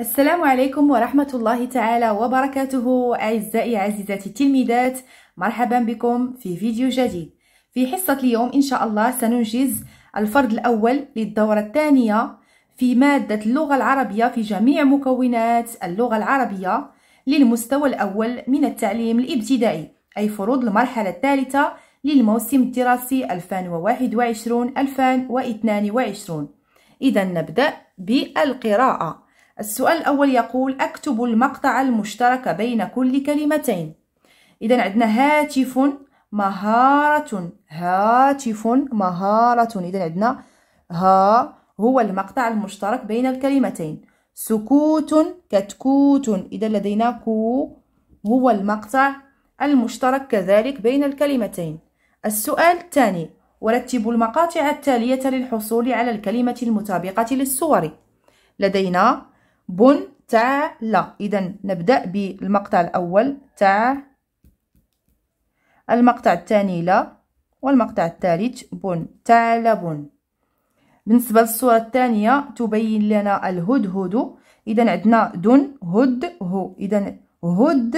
السلام عليكم ورحمة الله تعالى وبركاته أعزائي عزيزاتي التلميذات مرحبا بكم في فيديو جديد في حصة اليوم إن شاء الله سننجز الفرد الأول للدورة الثانية في مادة اللغة العربية في جميع مكونات اللغة العربية للمستوى الأول من التعليم الابتدائي أي فروض المرحلة الثالثة للموسم الدراسي 2021-2022 إذا نبدأ بالقراءة السؤال الأول يقول أكتب المقطع المشترك بين كل كلمتين إذا عندنا هاتف مهارة هاتف مهارة إذا عندنا ها هو المقطع المشترك بين الكلمتين سكوت كتكوت إذا لدينا كو هو المقطع المشترك كذلك بين الكلمتين السؤال الثاني ورتبوا المقاطع التالية للحصول على الكلمة المطابقة للصور لدينا بن تع لا إذا نبدأ بالمقطع الأول تع المقطع الثاني لا والمقطع الثالث بن تعلب بالنسبة للصورة الثانية تبين لنا الهدهد إذا عندنا دن هد هو إذا هد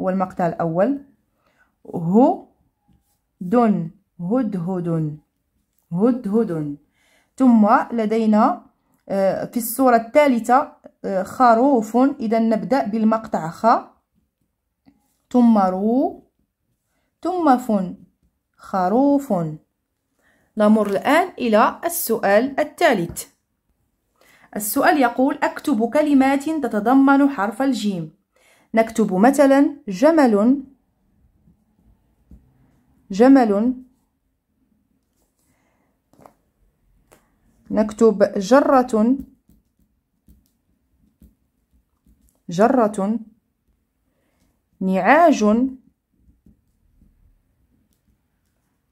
هو المقطع الأول هو دن هدهد هدهد ثم لدينا آه، في الصورة الثالثة خروف إذا نبدأ بالمقطع خ ثم رو ثم فن خروف نمر الآن إلى السؤال الثالث السؤال يقول أكتب كلمات تتضمن حرف الجيم نكتب مثلا جمل جمل نكتب جرة جرة نعاج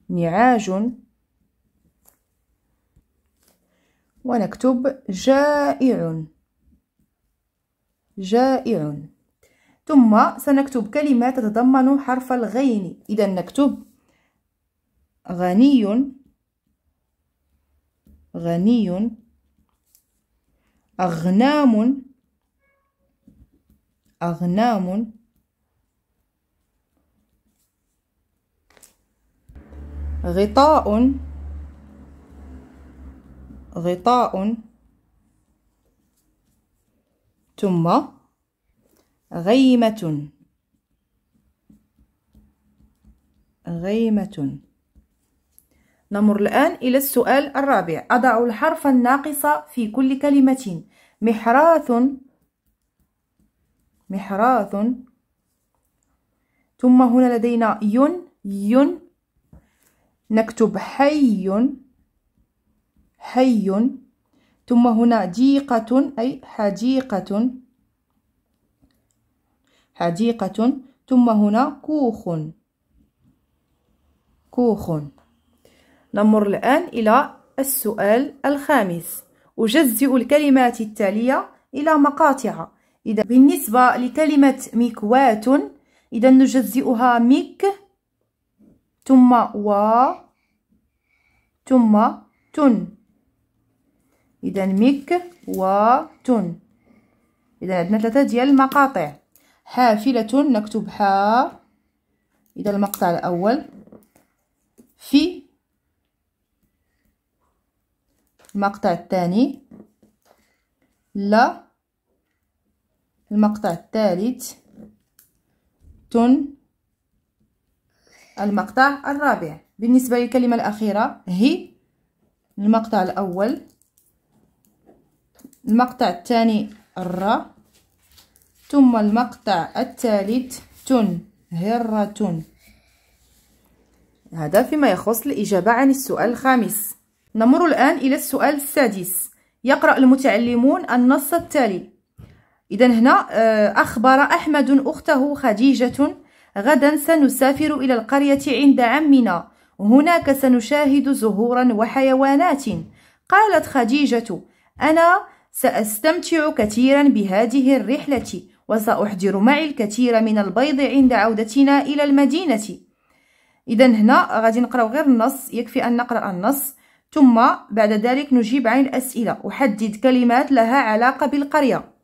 نعاج ونكتب جائع جائع ثم سنكتب كلمة تتضمن حرف الغين إذا نكتب غني غني أغنام أغنام غطاء غطاء ثم غيمة غيمة نمر الآن إلى السؤال الرابع أضع الحرف الناقص في كل كلمة محراث محراث ثم هنا لدينا ين ين نكتب حي حي ثم هنا جيقة أي حديقة حديقة ثم هنا كوخ كوخ نمر الآن إلى السؤال الخامس أجزئ الكلمات التالية إلى مقاطع إذا بالنسبة لكلمة مكواة إذا نجزئها مك ثم و ثم تن إذا مك و تن إذا عندنا ثلاثة ديال المقاطع حافلة نكتب حا إذا المقطع الأول في المقطع الثاني لا المقطع الثالث تن المقطع الرابع بالنسبة للكلمة الأخيرة هي المقطع الأول المقطع الثاني الر ثم المقطع الثالث تن هرة هذا فيما يخص الإجابة عن السؤال الخامس نمر الآن إلى السؤال السادس يقرأ المتعلمون النص التالي إذا هنا آه، أخبر أحمد أخته خديجة غدا سنسافر إلى القرية عند عمنا هناك سنشاهد زهورا وحيوانات قالت خديجة أنا سأستمتع كثيرا بهذه الرحلة وسأحضر معي الكثير من البيض عند عودتنا إلى المدينة إذا هنا غادي نقراو غير النص يكفي أن نقرأ النص ثم بعد ذلك نجيب عن الأسئلة أحدد كلمات لها علاقة بالقرية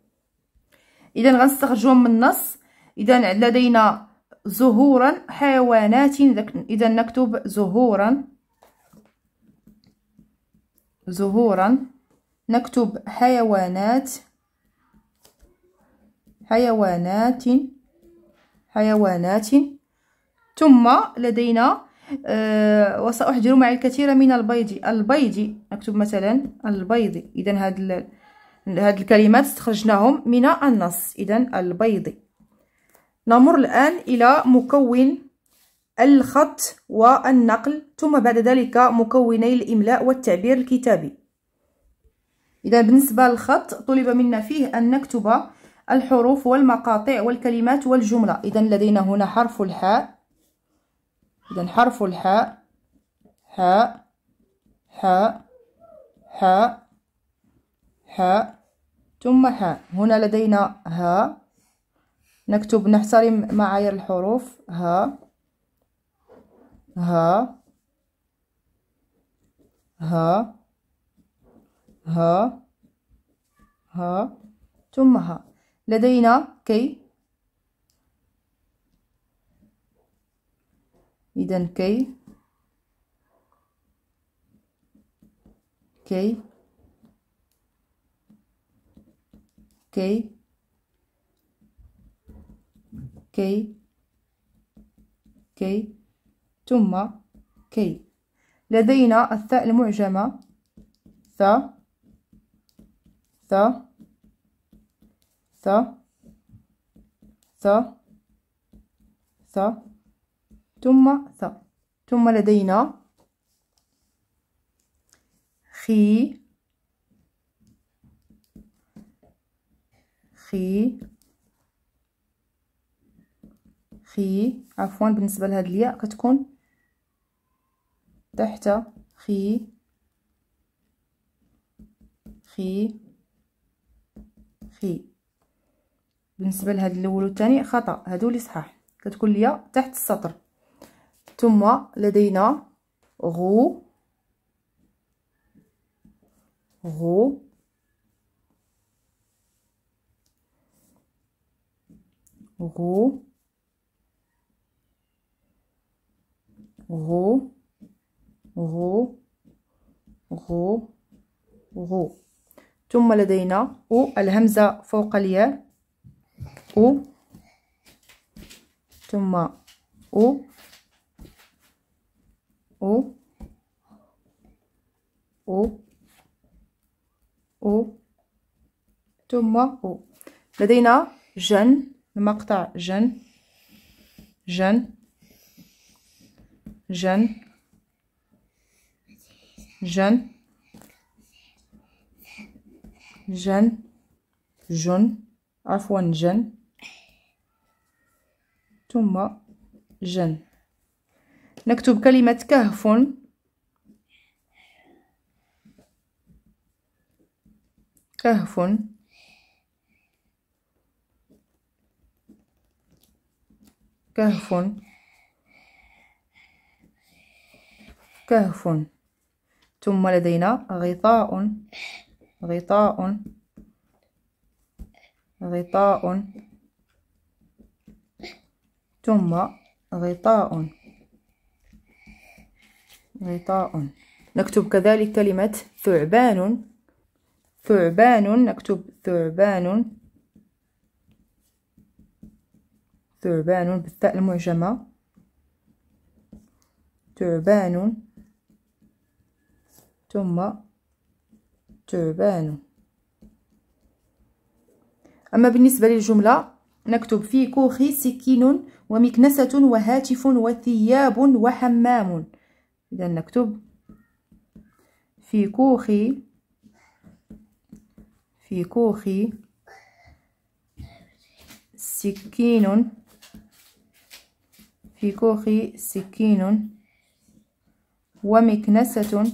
اذا غنستخرجوهم من النص اذا لدينا زهورا حيوانات اذا نكتب زهورا زهورا نكتب حيوانات حيوانات حيوانات ثم لدينا أه وسأحضر معي الكثير من البيض البيض نكتب مثلا البيض اذا هذا هاد الكلمات استخرجناهم من النص اذا البيضي نمر الان الى مكون الخط والنقل ثم بعد ذلك مكوني الاملاء والتعبير الكتابي اذا بالنسبه للخط طلب منا فيه ان نكتب الحروف والمقاطع والكلمات والجمله اذا لدينا هنا حرف الحاء اذا حرف الحاء حاء حاء حاء حاء ثم حاء هنا لدينا ها نكتب نحترم معايير الحروف ها ها ها ها ها ثم ها لدينا كي إذا كي كي كي كي كي ثم كي لدينا الثاء المعجمة ث ث ث ث ث ثم ث ثم لدينا خي خي خي عفوا بالنسبة لهاد الياء كتكون تحت خي خي خي بالنسبة لهاد الأول والثاني خطأ هادو اللي صحاح كتكون الياء تحت السطر ثم لدينا غو غو غو غو غو غو غو ثم لدينا أو الهمزة فوق الياء أو ثم أو أو أو أو ثم أو لدينا جن المقطع جن جن جن جن جن جن عفوا جن ثم جن نكتب كلمة كهف كهف كهف كهف ثم لدينا غطاء غطاء غطاء ثم غطاء غطاء نكتب كذلك كلمة ثعبان ثعبان نكتب ثعبان ثعبان بالثاء المعجمة ثعبان ثم ثعبان أما بالنسبة للجملة نكتب في كوخي سكين ومكنسة وهاتف وثياب وحمام إذا نكتب في كوخي في كوخي سكين في كوخي سكين ومكنسة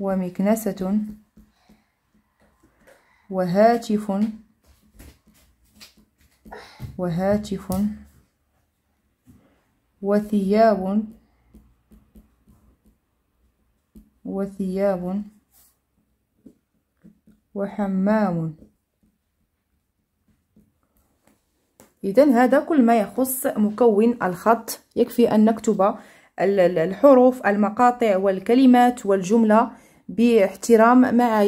ومكنسة وهاتف وهاتف وثياب وثياب وحمام اذا هذا كل ما يخص مكون الخط يكفي ان نكتب الحروف المقاطع والكلمات والجمله باحترام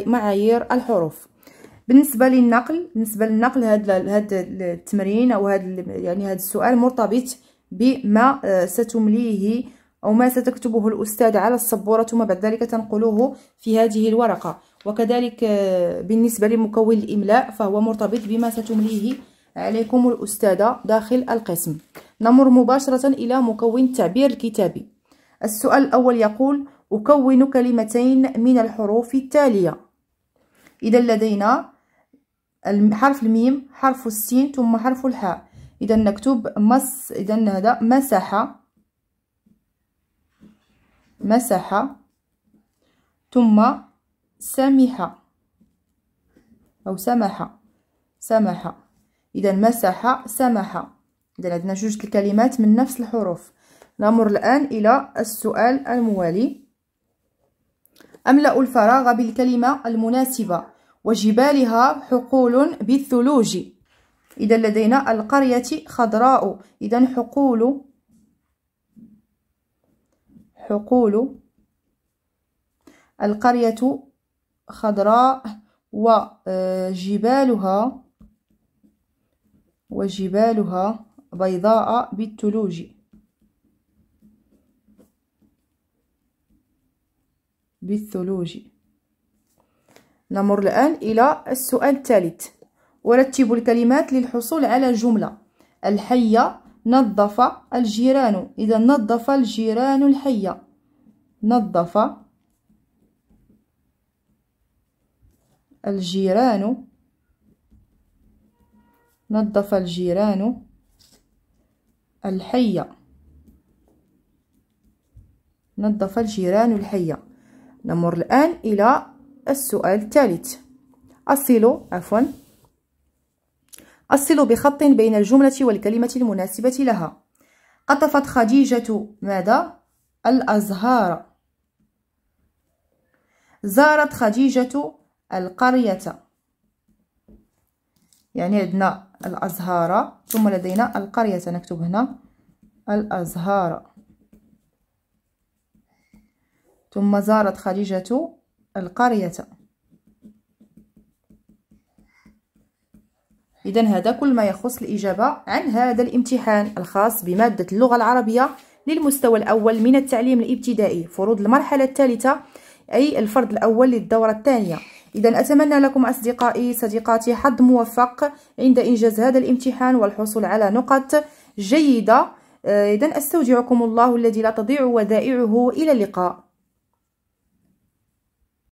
معايير الحروف بالنسبه للنقل بالنسبه للنقل هذا هذا التمرين او هذا يعني هذا السؤال مرتبط بما آه، ستمليه او ما ستكتبه الاستاذ على السبوره ثم بعد ذلك تنقله في هذه الورقه وكذلك آه، بالنسبه لمكون الاملاء فهو مرتبط بما ستمليه عليكم الأستاذة داخل القسم نمر مباشرة إلى مكون التعبير الكتابي السؤال الأول يقول أكون كلمتين من الحروف التالية إذا لدينا حرف الميم حرف السين ثم حرف الحاء إذا نكتب مس إذا هذا مساحة مساحة ثم سامحة أو سمحة سمحة اذا مساحة سماحة اذا عندنا جوج الكلمات من نفس الحروف نمر الان الى السؤال الموالي املا الفراغ بالكلمه المناسبه وجبالها حقول بالثلوج اذا لدينا القريه خضراء اذا حقول حقول القريه خضراء وجبالها وجبالها بيضاء بالثلوج بالثلوج نمر الآن إلى السؤال الثالث ورتب الكلمات للحصول على جملة الحية نظف الجيران إذا نظف الجيران الحية نظف الجيران نظف الجيران الحية نظف الجيران الحية نمر الآن إلى السؤال الثالث أصل عفوا أصل بخط بين الجملة والكلمة المناسبة لها قطفت خديجة ماذا؟ الأزهار زارت خديجة القرية يعني عندنا الأزهار ثم لدينا القرية سنكتب هنا الأزهار ثم زارت خديجة القرية إذا هذا كل ما يخص الإجابة عن هذا الامتحان الخاص بمادة اللغة العربية للمستوى الأول من التعليم الابتدائي فروض المرحلة الثالثة أي الفرد الأول للدورة الثانية إذا أتمنى لكم أصدقائي صديقاتي حظ موفق عند إنجاز هذا الامتحان والحصول على نقط جيدة آه، إذا أستودعكم الله الذي لا تضيع ودائعه إلى اللقاء